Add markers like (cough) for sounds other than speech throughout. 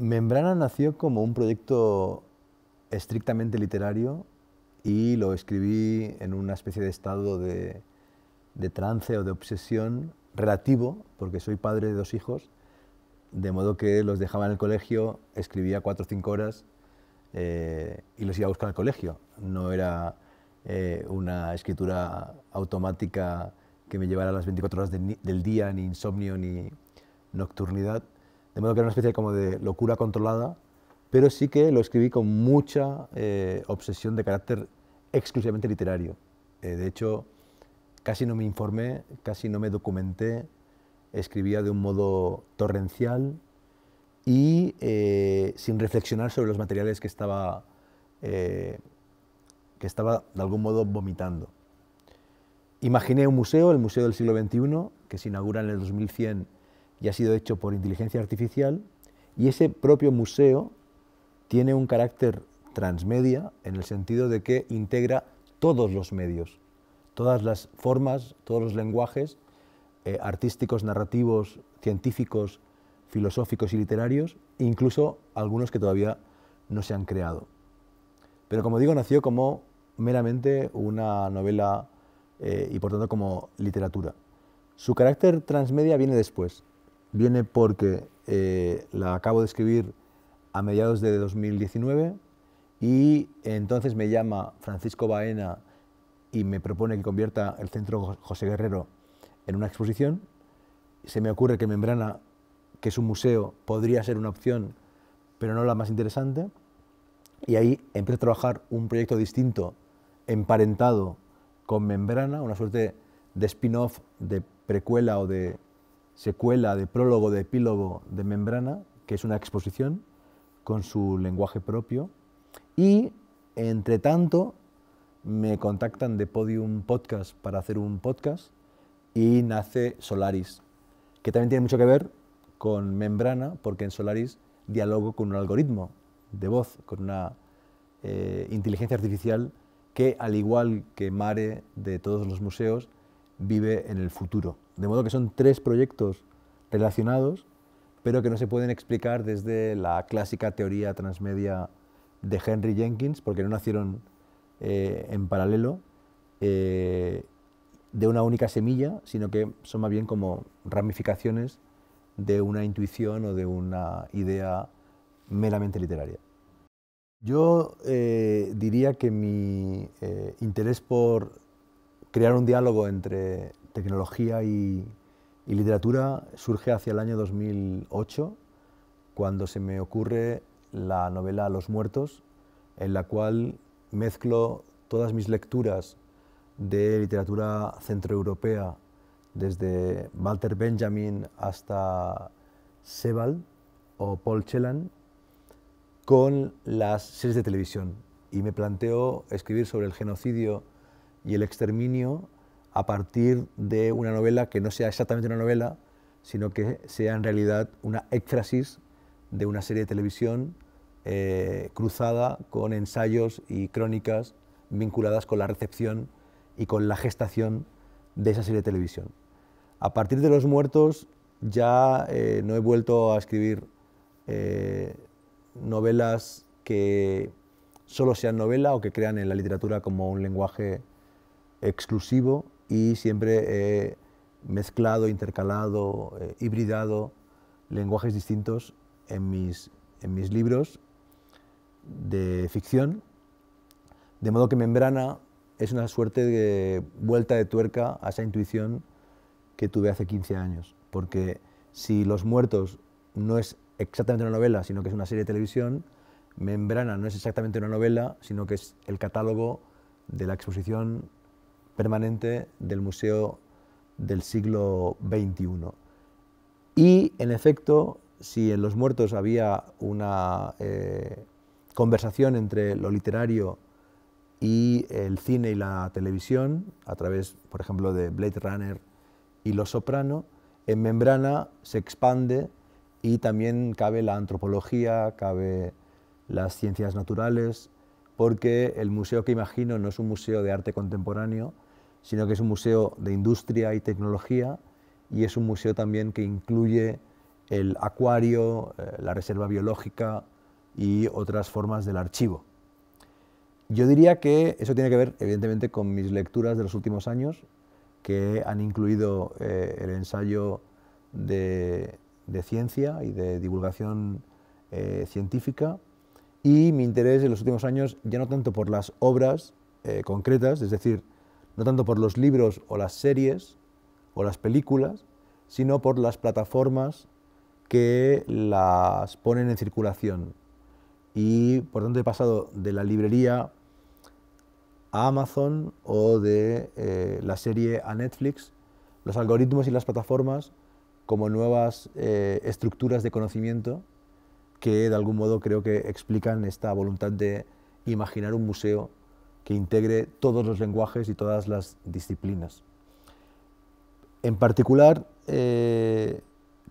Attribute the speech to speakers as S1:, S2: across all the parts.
S1: Membrana nació como un proyecto estrictamente literario y lo escribí en una especie de estado de, trance o de obsesión relativo, porque soy padre de dos hijos, de modo que los dejaba en el colegio, escribía cuatro o cinco horas eh, y los iba a buscar al colegio. No era eh, una escritura automática que me llevara las 24 horas del día, ni insomnio, ni nocturnidad. De modo que era una especie como de locura controlada, pero sí que lo escribí con mucha eh, obsesión de carácter exclusivamente literario. Eh, de hecho, casi no me informé, casi no me documenté, escribía de un modo torrencial y eh, sin reflexionar sobre los materiales que estaba, que estaba de algún modo vomitando. Imaginé un museo, el Museo del siglo XXI, que se inaugura en el 2100 y ha sido hecho por inteligencia artificial y ese propio museo tiene un carácter transmedia en el sentido de que integra todos los medios, todas las formas, todos los lenguajes eh, artísticos, narrativos, científicos, filosóficos y literarios, incluso algunos que todavía no se han creado. Pero como digo, nació como meramente una novela eh, y por tanto como literatura. Su carácter transmedia viene después viene porque eh, la acabo de escribir a mediados de 2019 y entonces me llama Francisco Baena y me propone que convierta el Centro José Guerrero en una exposición. Se me ocurre que Membrana, que es un museo, podría ser una opción, pero no la más interesante. Y ahí empiezo a trabajar un proyecto distinto, emparentado con Membrana, una suerte de spin-off, de precuela o de secuela de prólogo, de epílogo de Membrana, que es una exposición con su lenguaje propio. Y, entre tanto, me contactan de Podium Podcast para hacer un podcast y nace Solaris, que también tiene mucho que ver con Membrana, porque en Solaris dialogo con un algoritmo de voz, con una eh, inteligencia artificial que, al igual que Mare de todos los museos, vive en el futuro. De modo que son tres proyectos relacionados, pero que no se pueden explicar desde la clásica teoría transmedia de Henry Jenkins, porque no nacieron eh, en paralelo eh, de una única semilla, sino que son más bien como ramificaciones de una intuición o de una idea meramente literaria. Yo eh, diría que mi interés por crear un diálogo entre tecnología y, literatura surge hacia el año 2008, cuando se me ocurre la novela Los Muertos, en la cual mezclo todas mis lecturas de literatura centroeuropea, desde Walter Benjamin hasta Sebald o Paul Chelan, con las series de televisión. Y me planteo escribir sobre el genocidio y el exterminio a partir de una novela que no sea exactamente una novela, sino que sea en realidad una éxtasis de una serie de televisión eh, cruzada con ensayos y crónicas vinculadas con la recepción y con la gestación de esa serie de televisión. A partir de Los Muertos ya eh, no he vuelto a escribir eh, novelas que solo sean novela o que crean en la literatura como un lenguaje exclusivo y siempre he eh, mezclado, intercalado, eh, hibridado lenguajes distintos en mis, en mis libros de ficción, de modo que Membrana es una suerte de vuelta de tuerca a esa intuición que tuve hace 15 años, porque si Los Muertos no es exactamente una novela, sino que es una serie de televisión, Membrana no es exactamente una novela, sino que es el catálogo de la exposición permanente del Museo del siglo XXI. Y, en efecto, si en Los Muertos había una eh, conversación entre lo literario y el cine y la televisión, a través, por ejemplo, de Blade Runner y Lo Soprano, en Membrana se expande y también cabe la antropología, cabe las ciencias naturales, porque el museo que imagino no es un museo de arte contemporáneo, sino que es un museo de industria y tecnología y es un museo también que incluye el acuario, eh, la reserva biológica y otras formas del archivo. Yo diría que eso tiene que ver, evidentemente, con mis lecturas de los últimos años, que han incluido eh, el ensayo de, ciencia y de divulgación eh, científica, y mi interés en los últimos años ya no tanto por las obras concretas, es decir, no tanto por los libros o las series o las películas, sino por las plataformas que las ponen en circulación. Y por tanto he pasado de la librería a Amazon o de eh, la serie a Netflix, los algoritmos y las plataformas como nuevas eh, estructuras de conocimiento que de algún modo creo que explican esta voluntad de imaginar un museo que integre todos los lenguajes y todas las disciplinas. En particular, eh,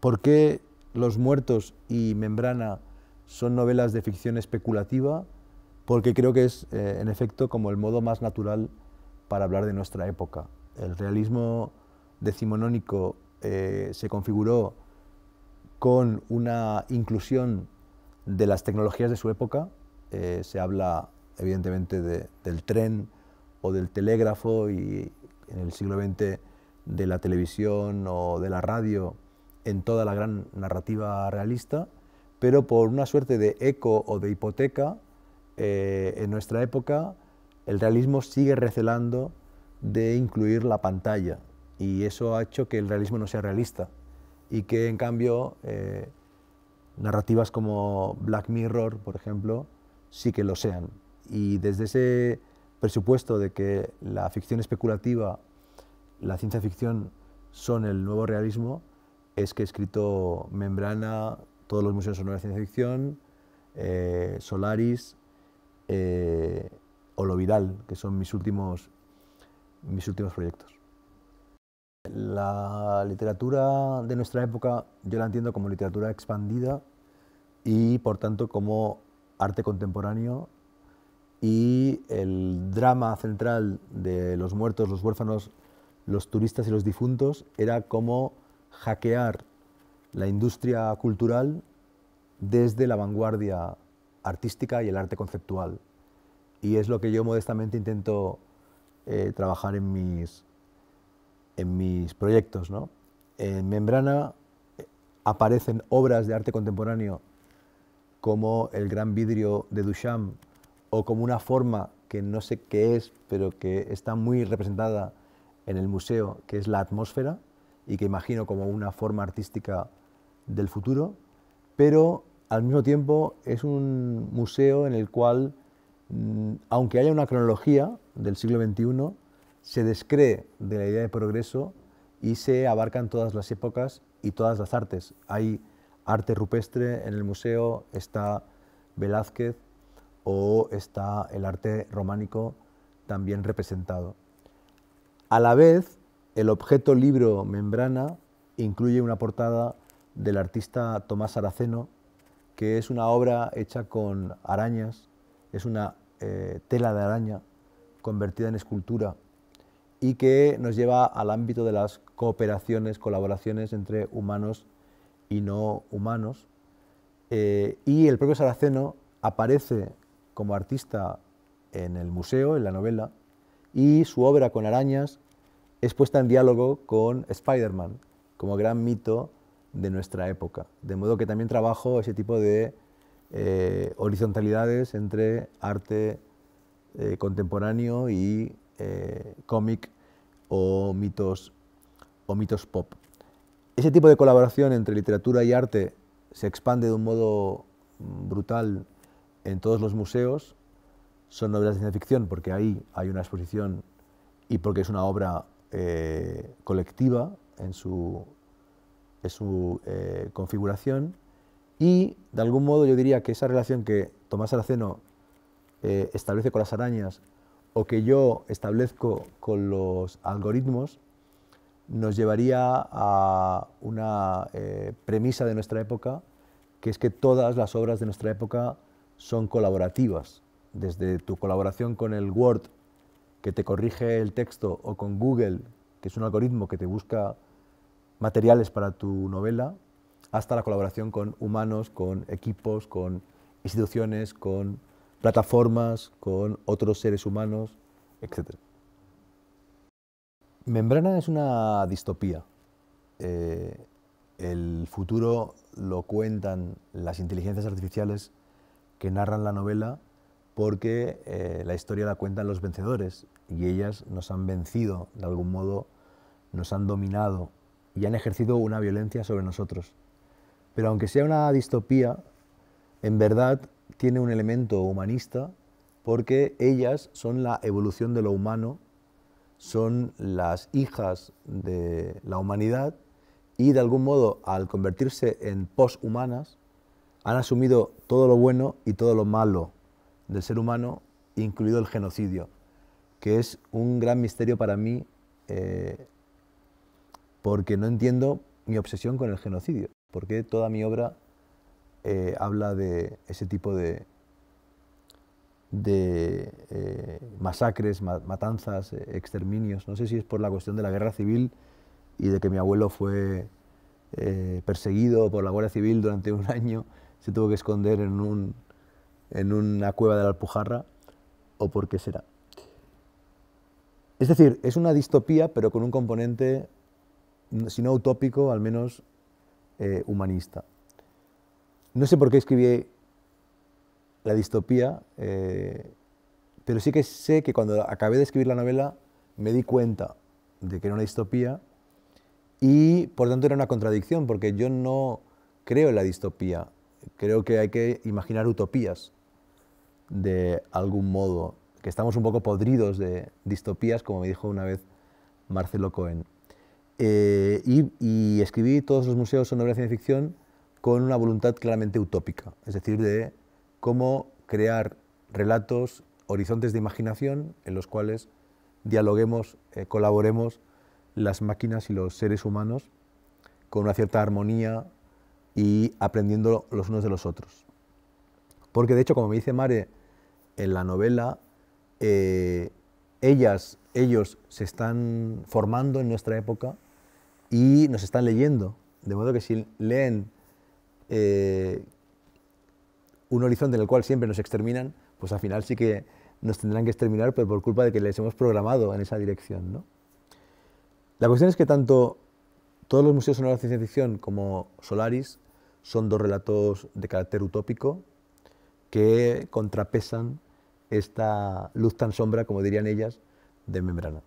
S1: ¿por qué Los Muertos y Membrana son novelas de ficción especulativa? Porque creo que es, eh, en efecto, como el modo más natural para hablar de nuestra época. El realismo decimonónico eh, se configuró con una inclusión de las tecnologías de su época. se habla evidentemente del tren o del telégrafo y en el siglo XX de la televisión o de la radio en toda la gran narrativa realista, pero por una suerte de eco o de hipoteca, eh, en nuestra época el realismo sigue recelando de incluir la pantalla y eso ha hecho que el realismo no sea realista y que en cambio eh, narrativas como Black Mirror, por ejemplo, sí que lo sean. Y desde ese presupuesto de que la ficción especulativa, la ciencia ficción son el nuevo realismo, es que he escrito Membrana, todos los museos son de ciencia ficción, eh, Solaris eh, que son mis últimos proyectos. La literatura de nuestra época yo la entiendo como literatura expandida y por tanto como arte contemporáneo y el drama central de los muertos, los huérfanos, los turistas y los difuntos era cómo hackear la industria cultural desde la vanguardia artística y el arte conceptual. Y es lo que yo modestamente intento eh, trabajar en mis, proyectos. En Membrana eh, aparecen obras de arte contemporáneo como El Gran Vidrio de Duchamp o como una forma que no sé qué es, pero que está muy representada en el museo, que es la atmósfera, y que imagino como una forma artística del futuro, pero al mismo tiempo es un museo en el cual, mm, aunque haya una cronología del siglo XXI, se descree de la idea de progreso y se abarcan todas las épocas y todas las artes. Hay arte rupestre en el museo, está Velázquez, o está el arte románico también representado. A la vez, el objeto libro membrana incluye una portada del artista Tomás Araceno, que es una obra hecha con arañas, es una eh, tela de araña convertida en escultura y que nos lleva al ámbito de las cooperaciones, colaboraciones entre humanos y no humanos. Eh, y el propio Saraceno aparece como artista en el museo, en la novela, y su obra con arañas es puesta en diálogo con Spider-Man, como gran mito de nuestra época. De modo que también trabajo ese tipo de eh, horizontalidades entre arte eh, contemporáneo y eh, cómic o mitos, o mitos pop. Ese tipo de colaboración entre literatura y arte se expande de un modo mm, brutal en todos los museos son novelas de ciencia ficción porque ahí hay una exposición y porque es una obra eh, colectiva en su, su eh, configuración y de algún modo yo diría que esa relación que Tomás Araceno eh, establece con las arañas o que yo establezco con los algoritmos nos llevaría a una premisa de nuestra época que es que todas las obras de nuestra época son colaborativas. Desde tu colaboración con el Word, que te corrige el texto, o con Google, que es un algoritmo que te busca materiales para tu novela, hasta la colaboración con humanos, con equipos, con instituciones, con plataformas, con otros seres humanos, etc. Membrana es una distopía. Eh, el futuro lo cuentan las inteligencias artificiales que narran la novela porque eh, la historia la cuentan los vencedores y ellas nos han vencido, de algún modo, nos han dominado y han ejercido una violencia sobre nosotros. Pero aunque sea una distopía, en verdad tiene un elemento humanista porque ellas son la evolución de lo humano, son las hijas de la humanidad y de algún modo al convertirse en poshumanas, han asumido todo lo bueno y todo lo malo del ser humano, incluido el genocidio, que es un gran misterio para mí eh, porque no entiendo mi obsesión con el genocidio, porque toda mi obra eh, habla de ese tipo de, eh, masacres, matanzas, exterminios. No sé si es por la cuestión de la guerra civil y de que mi abuelo fue perseguido por la guerra Civil durante un (laughs) año se tuvo que esconder en, una cueva de la Alpujarra o por qué será. Es decir, es una distopía, pero con un componente, si no utópico, al menos eh, humanista. No sé por qué escribí la distopía, eh, pero sí que sé que cuando acabé de escribir la novela me di cuenta de que era una distopía y por tanto era una contradicción, porque yo no creo en la distopía creo que hay que imaginar utopías de algún modo, que estamos un poco podridos de distopías, como me dijo una vez Marcelo Cohen. Eh, y, escribí todos los museos son de ciencia ficción con una voluntad claramente utópica, es decir, de cómo crear relatos, horizontes de imaginación en los cuales dialoguemos, eh, colaboremos las máquinas y los seres humanos con una cierta armonía, y aprendiendo los unos de los otros. Porque de hecho, como me dice Mare en la novela, eh, ellas, ellos se están formando en nuestra época y nos están leyendo. De modo que si leen eh, un horizonte en el cual siempre nos exterminan, pues al final sí que nos tendrán que exterminar, pero por culpa de que les hemos programado en esa dirección. La cuestión es que tanto todos los museos sonoros de ciencia ficción como Solaris son dos relatos de carácter utópico que contrapesan esta luz tan sombra, como dirían ellas, de membrana.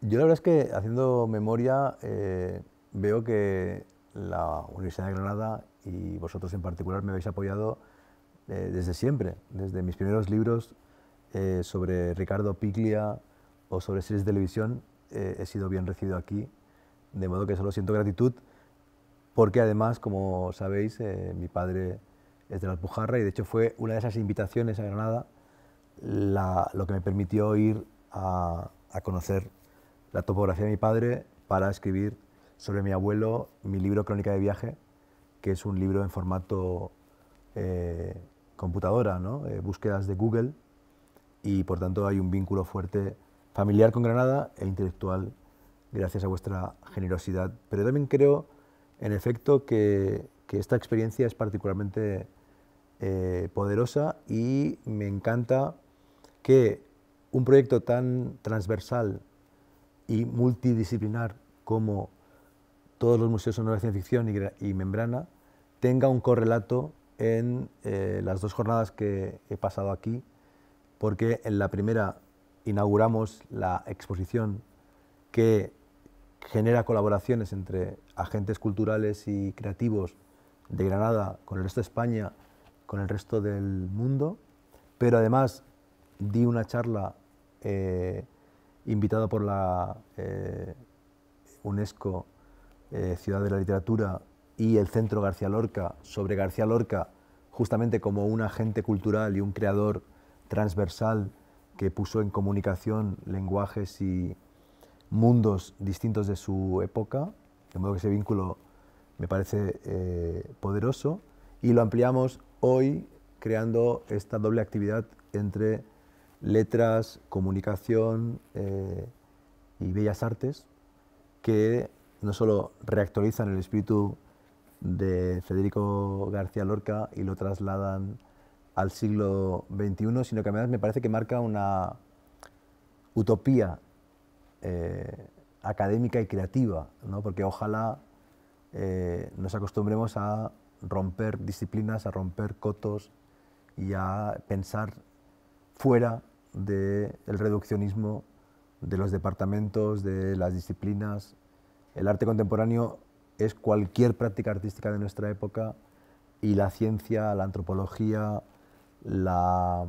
S1: Yo la verdad es que haciendo memoria eh, veo que la Universidad de Granada y vosotros en particular me habéis apoyado eh, desde siempre, desde mis primeros libros eh, sobre Ricardo Piglia o sobre series de televisión, he sido bien recibido aquí, de modo que solo siento gratitud porque además, como sabéis, eh, mi padre es de la Alpujarra y de hecho fue una de esas invitaciones a Granada lo que me permitió ir a, conocer la topografía de mi padre para escribir sobre mi abuelo mi libro Crónica de Viaje, que es un libro en formato eh, computadora, ¿no? Eh, búsquedas de Google, y por tanto hay un vínculo fuerte familiar con Granada e intelectual gracias a vuestra generosidad. Pero también creo en efecto, que, esta experiencia es particularmente eh, poderosa y me encanta que un proyecto tan transversal y multidisciplinar como todos los museos de de ciencia ficción y, membrana tenga un correlato en eh, las dos jornadas que he pasado aquí, porque en la primera inauguramos la exposición que genera colaboraciones entre agentes culturales y creativos de Granada con el resto de España, con el resto del mundo, pero además di una charla eh, invitada por la eh, UNESCO eh, Ciudad de la Literatura y el Centro García Lorca sobre García Lorca, justamente como un agente cultural y un creador transversal que puso en comunicación lenguajes y, mundos distintos de su época, de modo que ese vínculo me parece eh, poderoso, y lo ampliamos hoy creando esta doble actividad entre letras, comunicación eh, y bellas artes, que no solo reactualizan el espíritu de Federico García Lorca y lo trasladan al siglo XXI, sino que además me parece que marca una utopía eh, académica y creativa, ¿no? porque ojalá eh, nos acostumbremos a romper disciplinas, a romper cotos y a pensar fuera del reduccionismo de los departamentos, de las disciplinas. El arte contemporáneo es cualquier práctica artística de nuestra época y la ciencia, la antropología, la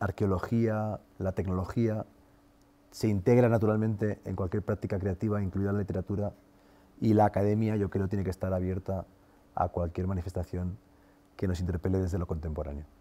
S1: arqueología, la tecnología, se integra naturalmente en cualquier práctica creativa, incluida la literatura, y la academia yo creo tiene que estar abierta a cualquier manifestación que nos interpele desde lo contemporáneo.